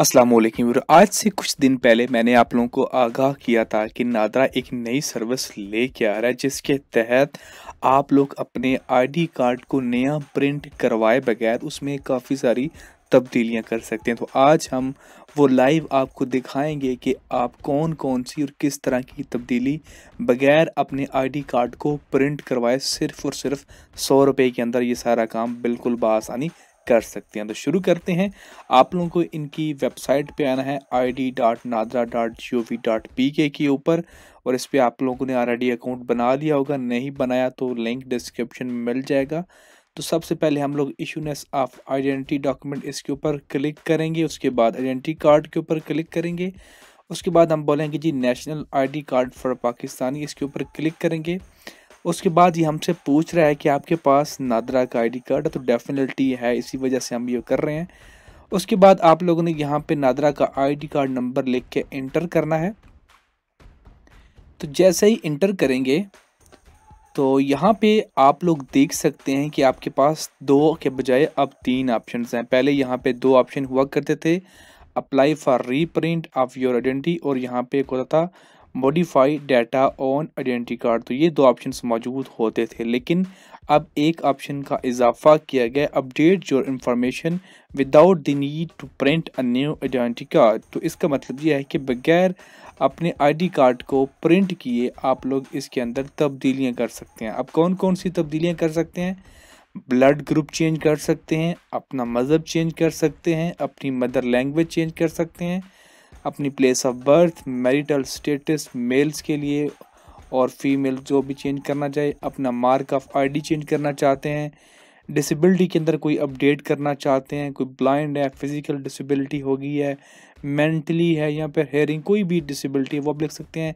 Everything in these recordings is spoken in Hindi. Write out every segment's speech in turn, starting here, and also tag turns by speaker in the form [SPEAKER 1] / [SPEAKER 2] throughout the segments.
[SPEAKER 1] अस्सलाम वालेकुम आज से कुछ दिन पहले मैंने आप लोगों को आगाह किया था कि नादरा एक नई सर्विस लेके आ रहा है जिसके तहत आप लोग अपने आईडी कार्ड को नया प्रिंट करवाए बगैर उसमें काफ़ी सारी तब्दीलियां कर सकते हैं तो आज हम वो लाइव आपको दिखाएंगे कि आप कौन कौन सी और किस तरह की तब्दीली बगैर अपने आईडी कार्ड को प्रिंट करवाए सिर्फ़ और सिर्फ सौ रुपये के अंदर ये सारा काम बिल्कुल बसानी कर सकते हैं तो शुरू करते हैं आप लोगों को इनकी वेबसाइट पे आना है I D dot NADRA dot G O V dot P K के ऊपर और इस पर आप लोगों ने ऑलरेडी अकाउंट बना लिया होगा नहीं बनाया तो लिंक डिस्क्रिप्शन में मिल जाएगा तो सबसे पहले हम लोग इशूनेस ऑफ आइडेंटिटी डॉक्यूमेंट इसके ऊपर क्लिक करेंगे उसके बाद आइडेंटिटी कार्ड के ऊपर क्लिक करेंगे उसके बाद हम बोलेंगे जी national ID card for Pakistani इसके ऊपर क्लिक करेंगे उसके बाद ये हमसे पूछ रहा है कि आपके पास नादरा का आईडी कार्ड है तो डेफिनेटली है इसी वजह से हम ये कर रहे हैं उसके बाद आप लोगों ने यहाँ पे नादरा का आईडी कार्ड नंबर लिख के इंटर करना है तो जैसे ही इंटर करेंगे तो यहाँ पे आप लोग देख सकते हैं कि आपके पास दो के बजाय अब तीन ऑप्शंस हैं पहले यहाँ पे दो ऑप्शन हुआ करते थे apply for reprint of your identity और यहाँ पे एक होता था modify data on identity card तो ये दो ऑप्शन मौजूद होते थे लेकिन अब एक ऑप्शन का इजाफा किया गया update your information without the need to print a new identity card तो इसका मतलब यह है कि बगैर अपने आईडी कार्ड को प्रिंट किए आप लोग इसके अंदर तब्दीलियाँ कर सकते हैं अब कौन कौन सी तब्दीलियाँ कर सकते हैं ब्लड ग्रुप चेंज कर सकते हैं अपना मज़हब चेंज कर सकते हैं अपनी मदर लैंग्वेज चेंज कर सकते हैं अपनी place of birth marital status males के लिए और फीमेल जो भी चेंज करना चाहे अपना मार्क ऑफ आईडी चेंज करना चाहते हैं डिसेबिलिटी के अंदर कोई अपडेट करना चाहते हैं कोई ब्लाइंड है फिज़िकल डिसेबिलिटी होगी है मेंटली है या फिर हेयरिंग कोई भी डिसेबिलिटी है वो आप लिख सकते हैं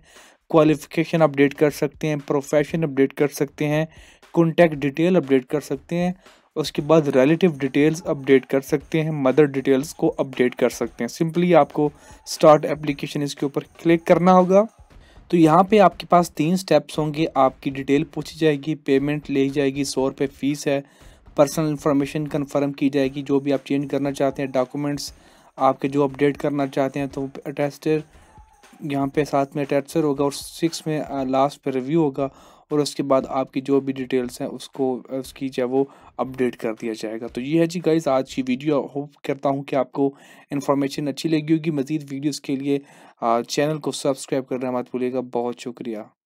[SPEAKER 1] क्वालिफिकेशन अपडेट कर सकते हैं प्रोफेशन अपडेट कर सकते हैं कॉन्टैक्ट डिटेल अपडेट कर सकते हैं उसके बाद रिलेटिव डिटेल्स अपडेट कर सकते हैं मदर डिटेल्स को अपडेट कर सकते हैं सिंपली आपको स्टार्ट एप्लीकेशन इसके ऊपर क्लिक करना होगा तो यहाँ पे आपके पास तीन स्टेप्स होंगे आपकी डिटेल पूछी जाएगी पेमेंट ली जाएगी सौ रुपये फ़ीस है पर्सनल इन्फॉर्मेशन कन्फर्म की जाएगी जो भी आप चेंज करना चाहते हैं डॉक्यूमेंट्स आपके जो अपडेट करना चाहते हैं तो अटैचर यहाँ पे साथ में अटैचर होगा और सिक्स में लास्ट uh, पे रिव्यू होगा और उसके बाद आपकी जो भी डिटेल्स हैं उसको उसकी जो है वो अपडेट कर दिया जाएगा तो ये है जी गाइज आज की वीडियो होप करता हूँ कि आपको इन्फॉर्मेशन अच्छी लगी होगी मज़ीद वीडियोज़ के लिए चैनल को सब्सक्राइब करना मत भूलिएगा बहुत शुक्रिया